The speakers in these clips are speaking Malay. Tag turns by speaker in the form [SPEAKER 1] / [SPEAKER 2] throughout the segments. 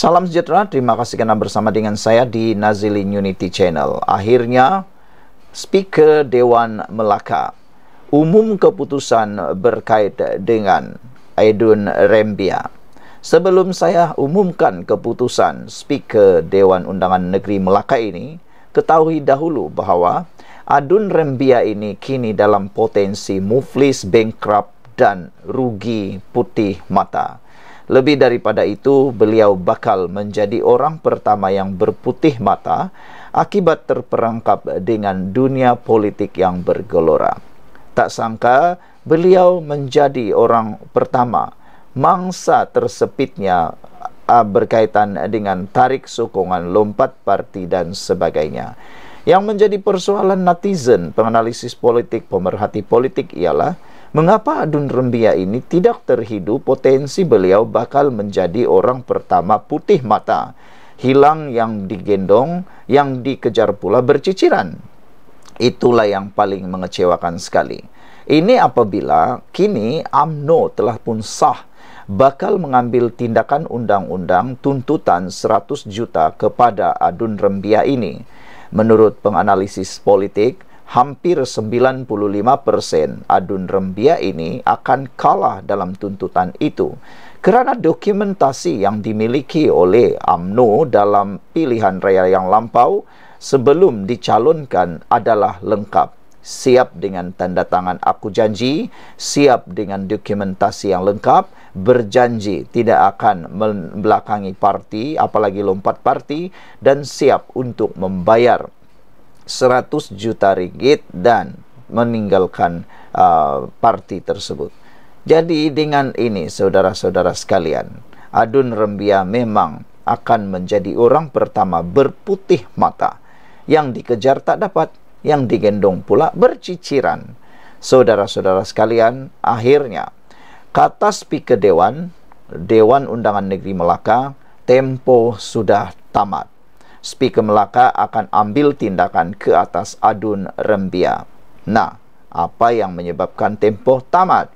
[SPEAKER 1] Salam sejahtera, terima kasih kerana bersama dengan saya di Nazilin Unity Channel. Akhirnya, Speaker Dewan Melaka umum keputusan berkait dengan Aidun Rembia. Sebelum saya umumkan keputusan Speaker Dewan Undangan Negeri Melaka ini, ketahui dahulu bahawa Adun Rembia ini kini dalam potensi muflis, bankrupt dan rugi putih mata. Lebih daripada itu, beliau bakal menjadi orang pertama yang berputih mata akibat terperangkap dengan dunia politik yang bergelora. Tak sangka, beliau menjadi orang pertama mangsa tersepitnya berkaitan dengan tarik sokongan lompat parti dan sebagainya. Yang menjadi persoalan netizen penganalisis politik, pemerhati politik ialah Mengapa Adun Rembia ini tidak terhidu potensi beliau bakal menjadi orang pertama putih mata, hilang yang digendong, yang dikejar pula berciciran. Itulah yang paling mengecewakan sekali. Ini apabila kini AMNO telah pun sah bakal mengambil tindakan undang-undang tuntutan 100 juta kepada Adun Rembia ini. Menurut penganalisis politik, hampir 95% adun rembia ini akan kalah dalam tuntutan itu kerana dokumentasi yang dimiliki oleh AMNO dalam pilihan raya yang lampau sebelum dicalonkan adalah lengkap siap dengan tanda tangan aku janji siap dengan dokumentasi yang lengkap berjanji tidak akan membelakangi parti apalagi lompat parti dan siap untuk membayar 100 juta ringgit dan meninggalkan uh, parti tersebut. Jadi dengan ini saudara-saudara sekalian, Adun Rembia memang akan menjadi orang pertama berputih mata yang dikejar tak dapat, yang digendong pula berciciran. Saudara-saudara sekalian, akhirnya kata speaker dewan, Dewan Undangan Negeri Melaka, tempo sudah tamat. Speaker Melaka akan ambil tindakan ke atas adun rembia. Nah, apa yang menyebabkan tempoh tamat?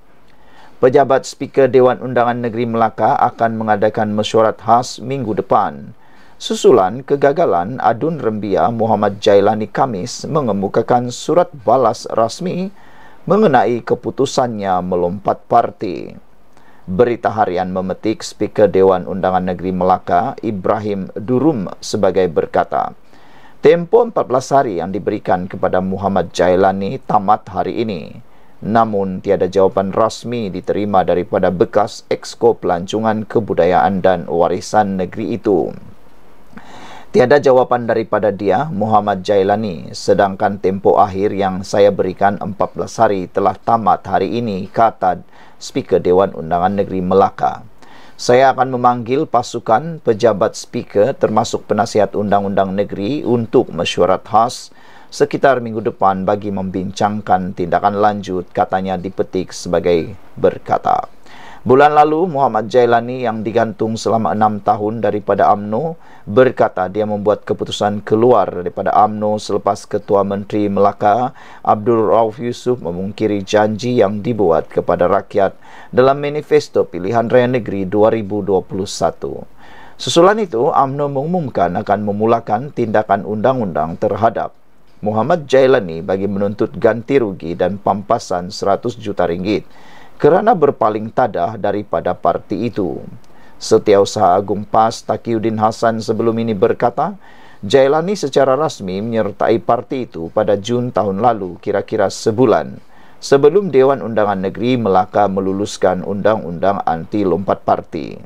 [SPEAKER 1] Pejabat Speaker Dewan Undangan Negeri Melaka akan mengadakan mesyuarat khas minggu depan. Susulan kegagalan adun rembia Muhammad Jailani Kamis mengemukakan surat balas rasmi mengenai keputusannya melompat parti. Berita Harian memetik Speaker Dewan Undangan Negeri Melaka Ibrahim Durum sebagai berkata Tempo 14 hari yang diberikan kepada Muhammad Jailani tamat hari ini Namun tiada jawapan rasmi diterima daripada bekas Exko Pelancongan Kebudayaan dan Warisan Negeri itu Tiada jawapan daripada dia, Muhammad Jailani, sedangkan tempo akhir yang saya berikan 14 hari telah tamat hari ini, kata Speaker Dewan Undangan Negeri Melaka. Saya akan memanggil pasukan pejabat speaker termasuk penasihat undang-undang negeri untuk mesyuarat khas sekitar minggu depan bagi membincangkan tindakan lanjut katanya dipetik sebagai berkata. Bulan lalu, Muhammad Jailani yang digantung selama enam tahun daripada AMNO berkata dia membuat keputusan keluar daripada AMNO selepas Ketua Menteri Melaka Abdul Rauf Yusuf memungkiri janji yang dibuat kepada rakyat dalam manifesto pilihan raya negeri 2021. Susulan itu, AMNO mengumumkan akan memulakan tindakan undang-undang terhadap Muhammad Jailani bagi menuntut ganti rugi dan pampasan 100 juta ringgit kerana berpaling tadah daripada parti itu. Setiausaha Agung PAS Takiuddin Hasan sebelum ini berkata, Jailani secara rasmi menyertai parti itu pada Jun tahun lalu kira-kira sebulan sebelum Dewan Undangan Negeri Melaka meluluskan Undang-Undang Anti Lompat Parti.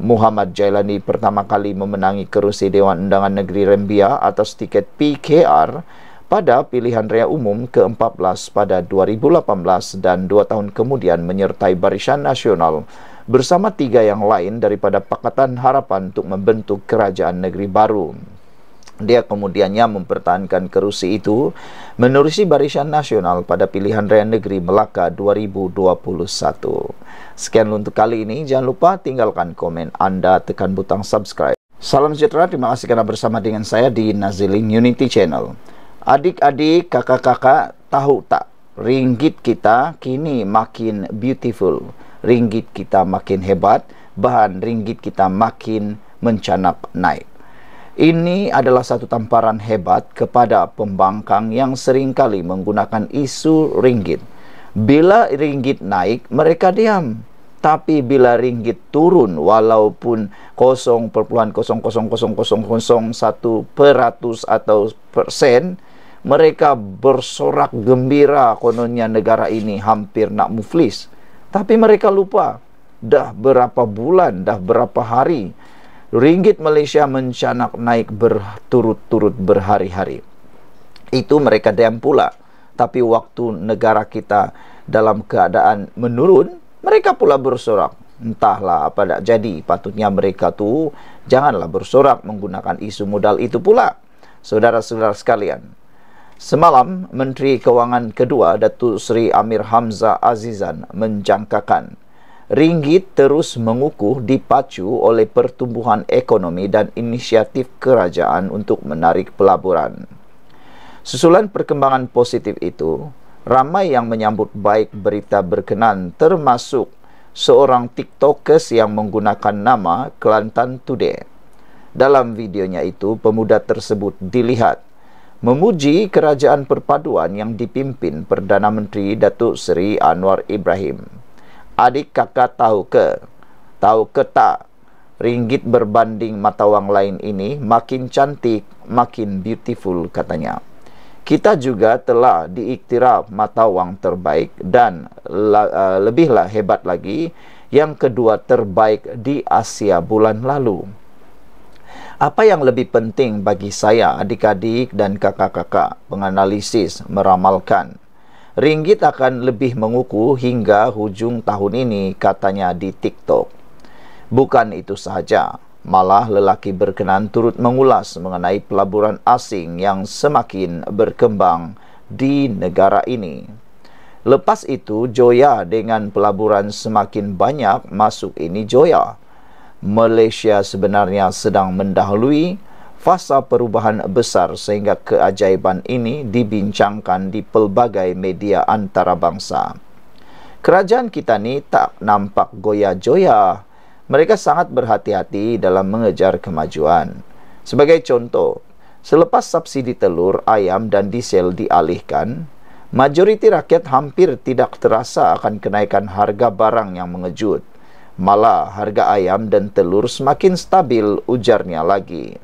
[SPEAKER 1] Muhammad Jailani pertama kali memenangi kerusi Dewan Undangan Negeri Rembia atas tiket PKR pada pilihan raya umum ke-14 pada 2018 dan dua tahun kemudian menyertai Barisan Nasional bersama tiga yang lain daripada Pakatan Harapan untuk membentuk kerajaan negeri baru. Dia kemudiannya mempertahankan kerusi itu menerusi Barisan Nasional pada pilihan raya negeri Melaka 2021. Sekian untuk kali ini, jangan lupa tinggalkan komen Anda, tekan butang subscribe. Salam sejahtera, terima kasih karena bersama dengan saya di Naziling Unity Channel. Adik-adik, kakak-kakak, tahu tak? Ringgit kita kini makin beautiful. Ringgit kita makin hebat. Bahan ringgit kita makin mencanak naik. Ini adalah satu tamparan hebat kepada pembangkang yang sering kali menggunakan isu ringgit. Bila ringgit naik, mereka diam. Tapi bila ringgit turun, walaupun 0.00001 peratus atau persen, mereka bersorak gembira kononnya negara ini hampir nak muflis. Tapi mereka lupa dah berapa bulan, dah berapa hari ringgit Malaysia mencanak naik berturut-turut berhari-hari. Itu mereka diam pula. Tapi waktu negara kita dalam keadaan menurun, mereka pula bersorak. Entahlah apa nak jadi. Patutnya mereka tu janganlah bersorak menggunakan isu modal itu pula. Saudara-saudara sekalian, Semalam, Menteri Kewangan kedua Datuk Seri Amir Hamzah Azizan menjangkakan ringgit terus mengukuh dipacu oleh pertumbuhan ekonomi dan inisiatif kerajaan untuk menarik pelaburan. Susulan perkembangan positif itu, ramai yang menyambut baik berita berkenan termasuk seorang tiktokers yang menggunakan nama Kelantan Today. Dalam videonya itu, pemuda tersebut dilihat memuji kerajaan perpaduan yang dipimpin Perdana Menteri Datuk Seri Anwar Ibrahim. Adik kakak tahu ke? Tahu ke tak? Ringgit berbanding mata wang lain ini makin cantik, makin beautiful katanya. Kita juga telah diiktiraf mata wang terbaik dan uh, lebihlah hebat lagi yang kedua terbaik di Asia bulan lalu apa yang lebih penting bagi saya adik-adik dan kakak-kakak menganalisis meramalkan ringgit akan lebih menguku hingga hujung tahun ini katanya di TikTok bukan itu saja malah lelaki berkenan turut mengulas mengenai pelaburan asing yang semakin berkembang di negara ini lepas itu joya dengan pelaburan semakin banyak masuk ini joya Malaysia sebenarnya sedang mendahului fasa perubahan besar sehingga keajaiban ini dibincangkan di pelbagai media antarabangsa. Kerajaan kita ni tak nampak goya-joya. Mereka sangat berhati-hati dalam mengejar kemajuan. Sebagai contoh, selepas subsidi telur, ayam dan diesel dialihkan, majoriti rakyat hampir tidak terasa akan kenaikan harga barang yang mengejut. Malah harga ayam dan telur semakin stabil ujarnya lagi.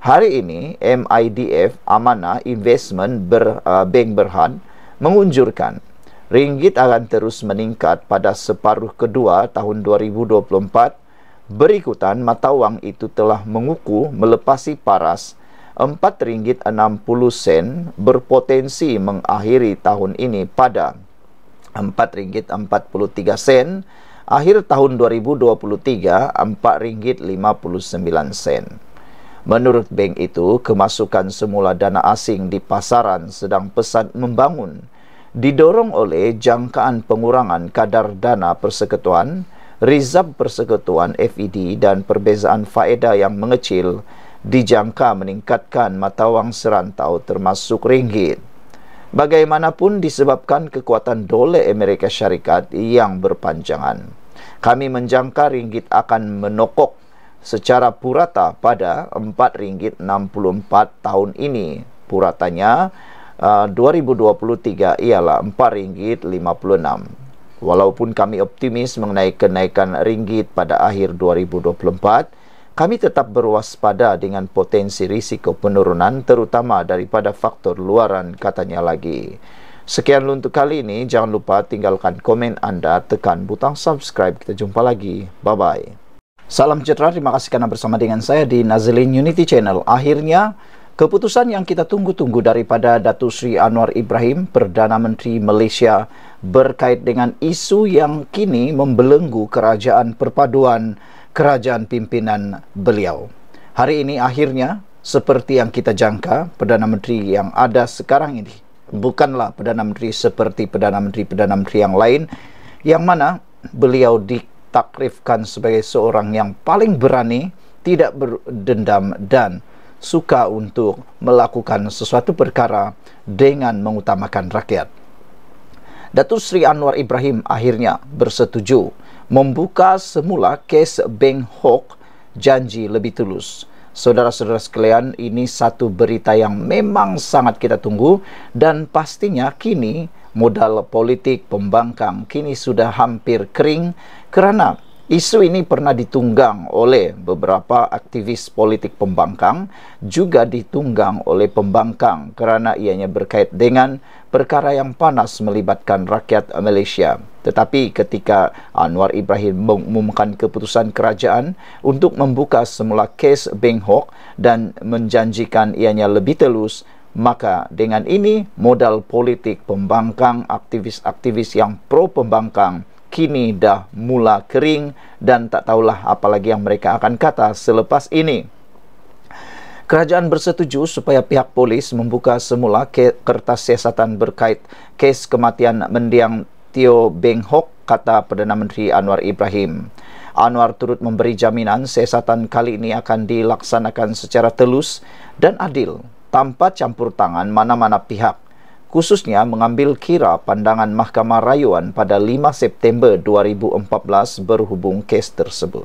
[SPEAKER 1] Hari ini MIDF Amanah Investment Ber, uh, Bank Berhad mengunjurkan ringgit akan terus meningkat pada separuh kedua tahun 2024 berikutan mata wang itu telah menguku melepasi paras RM4.60 berpotensi mengakhiri tahun ini pada RM4.43 akhir tahun 2023 RM4.59 sen. Menurut bank itu, kemasukan semula dana asing di pasaran sedang pesat membangun didorong oleh jangkaan pengurangan kadar dana persekutuan, rizab persekutuan FED dan perbezaan faedah yang mengecil dijangka meningkatkan mata wang serantau termasuk ringgit. Bagaimanapun disebabkan kekuatan dolar Amerika Syarikat yang berpanjangan kami menjangka ringgit akan menokok secara purata pada RM4.64 tahun ini. Puratanya uh, 2023 ialah RM4.56. Walaupun kami optimis mengenai kenaikan ringgit pada akhir 2024, kami tetap berwaspada dengan potensi risiko penurunan terutama daripada faktor luaran katanya lagi. Sekian untuk kali ini. Jangan lupa tinggalkan komen anda, tekan butang subscribe. Kita jumpa lagi. Bye-bye. Salam sejahtera. Terima kasih kerana bersama dengan saya di Nazlin Unity Channel. Akhirnya, keputusan yang kita tunggu-tunggu daripada Datuk Sri Anwar Ibrahim, Perdana Menteri Malaysia berkait dengan isu yang kini membelenggu kerajaan perpaduan kerajaan pimpinan beliau. Hari ini akhirnya, seperti yang kita jangka, Perdana Menteri yang ada sekarang ini bukanlah Perdana Menteri seperti Perdana Menteri-Perdana Menteri yang lain yang mana beliau ditakrifkan sebagai seorang yang paling berani tidak berdendam dan suka untuk melakukan sesuatu perkara dengan mengutamakan rakyat. Datuk Sri Anwar Ibrahim akhirnya bersetuju membuka semula kes Beng Hock janji lebih tulus. Saudara-saudara sekalian, ini satu berita yang memang sangat kita tunggu dan pastinya kini modal politik pembangkang kini sudah hampir kering kerana isu ini pernah ditunggang oleh beberapa aktivis politik pembangkang juga ditunggang oleh pembangkang kerana ianya berkait dengan perkara yang panas melibatkan rakyat Malaysia. Tetapi ketika ah, Anwar Ibrahim mengumumkan keputusan kerajaan untuk membuka semula kes Beng Hock dan menjanjikan ianya lebih telus, maka dengan ini modal politik pembangkang aktivis-aktivis yang pro pembangkang kini dah mula kering dan tak tahulah apalagi yang mereka akan kata selepas ini. Kerajaan bersetuju supaya pihak polis membuka semula kertas siasatan berkait kes kematian mendiang Tio Beng Hock, kata Perdana Menteri Anwar Ibrahim. Anwar turut memberi jaminan sesatan kali ini akan dilaksanakan secara telus dan adil tanpa campur tangan mana-mana pihak khususnya mengambil kira pandangan Mahkamah Rayuan pada 5 September 2014 berhubung kes tersebut.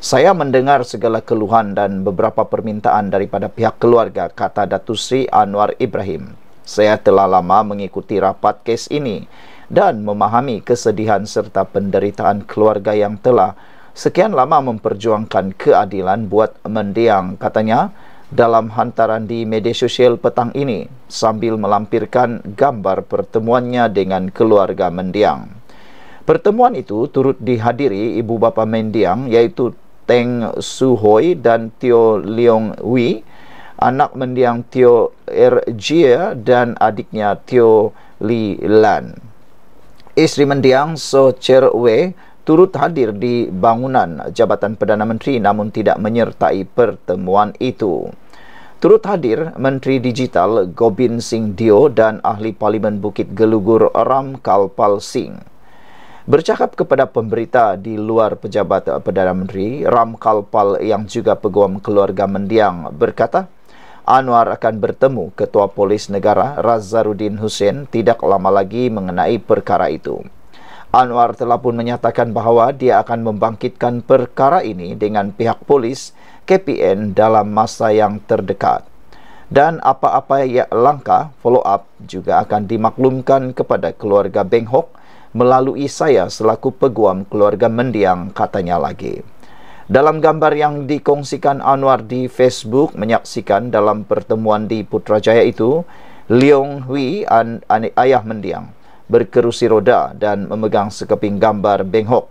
[SPEAKER 1] Saya mendengar segala keluhan dan beberapa permintaan daripada pihak keluarga, kata Datu Sri Anwar Ibrahim. Saya telah lama mengikuti rapat kes ini dan memahami kesedihan serta penderitaan keluarga yang telah sekian lama memperjuangkan keadilan buat mendiang katanya dalam hantaran di media sosial petang ini sambil melampirkan gambar pertemuannya dengan keluarga mendiang. Pertemuan itu turut dihadiri ibu bapa mendiang iaitu Teng Su Hoi dan Tio Leong Wei, anak mendiang Tio Er Jia dan adiknya Tio Li Lan. Isteri mendiang So Cher Wei turut hadir di bangunan Jabatan Perdana Menteri namun tidak menyertai pertemuan itu. Turut hadir Menteri Digital Gobin Singh Dio dan Ahli Parlimen Bukit Gelugur Ram Kalpal Singh. Bercakap kepada pemberita di luar pejabat Perdana Menteri, Ram Kalpal yang juga peguam keluarga mendiang berkata, Anwar akan bertemu Ketua Polis Negara Razzarudin Hussein tidak lama lagi mengenai perkara itu. Anwar telah pun menyatakan bahawa dia akan membangkitkan perkara ini dengan pihak polis KPN dalam masa yang terdekat. Dan apa-apa yang langkah follow-up juga akan dimaklumkan kepada keluarga Benghok melalui saya selaku peguam keluarga mendiang katanya lagi. Dalam gambar yang dikongsikan Anwar di Facebook menyaksikan dalam pertemuan di Putrajaya itu, Leong Hui, an, an, ayah mendiang, berkerusi roda dan memegang sekeping gambar Beng Hock.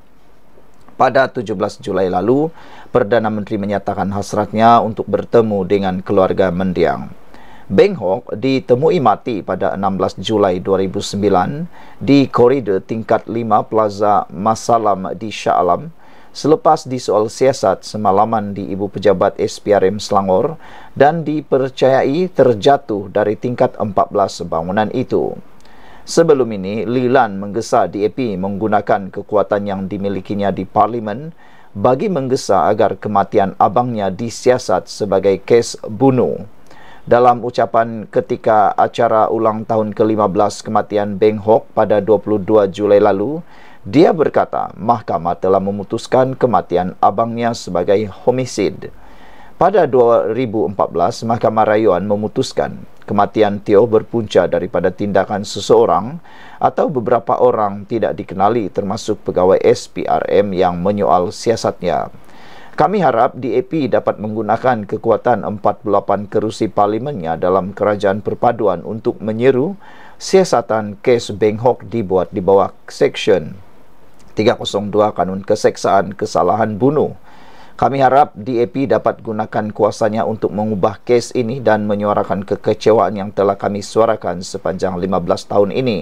[SPEAKER 1] Pada 17 Julai lalu, Perdana Menteri menyatakan hasratnya untuk bertemu dengan keluarga mendiang. Beng Hock ditemui mati pada 16 Julai 2009 di koridor tingkat 5 Plaza Masalam di Shah Alam, selepas disoal siasat semalaman di Ibu Pejabat SPRM Selangor dan dipercayai terjatuh dari tingkat 14 bangunan itu. Sebelum ini, Lilan menggesa DAP menggunakan kekuatan yang dimilikinya di Parlimen bagi menggesa agar kematian abangnya disiasat sebagai kes bunuh. Dalam ucapan ketika acara ulang tahun ke-15 kematian Beng Hock pada 22 Julai lalu, dia berkata, mahkamah telah memutuskan kematian abangnya sebagai homisid. Pada 2014, Mahkamah Rayuan memutuskan kematian Tio berpunca daripada tindakan seseorang atau beberapa orang tidak dikenali termasuk pegawai SPRM yang menyoal siasatnya. Kami harap DAP dapat menggunakan kekuatan 48 kerusi parlimennya dalam kerajaan perpaduan untuk menyeru siasatan kes Benghok dibuat di bawah seksyen 302 Kanun Keseksaan Kesalahan Bunuh. Kami harap DAP dapat gunakan kuasanya untuk mengubah kes ini dan menyuarakan kekecewaan yang telah kami suarakan sepanjang 15 tahun ini.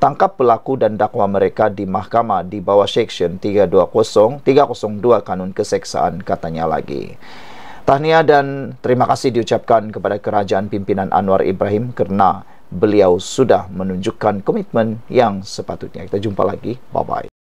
[SPEAKER 1] Tangkap pelaku dan dakwa mereka di mahkamah di bawah Seksyen 320, 302 Kanun Keseksaan katanya lagi. Tahniah dan terima kasih diucapkan kepada Kerajaan Pimpinan Anwar Ibrahim kerana beliau sudah menunjukkan komitmen yang sepatutnya. Kita jumpa lagi. Bye-bye.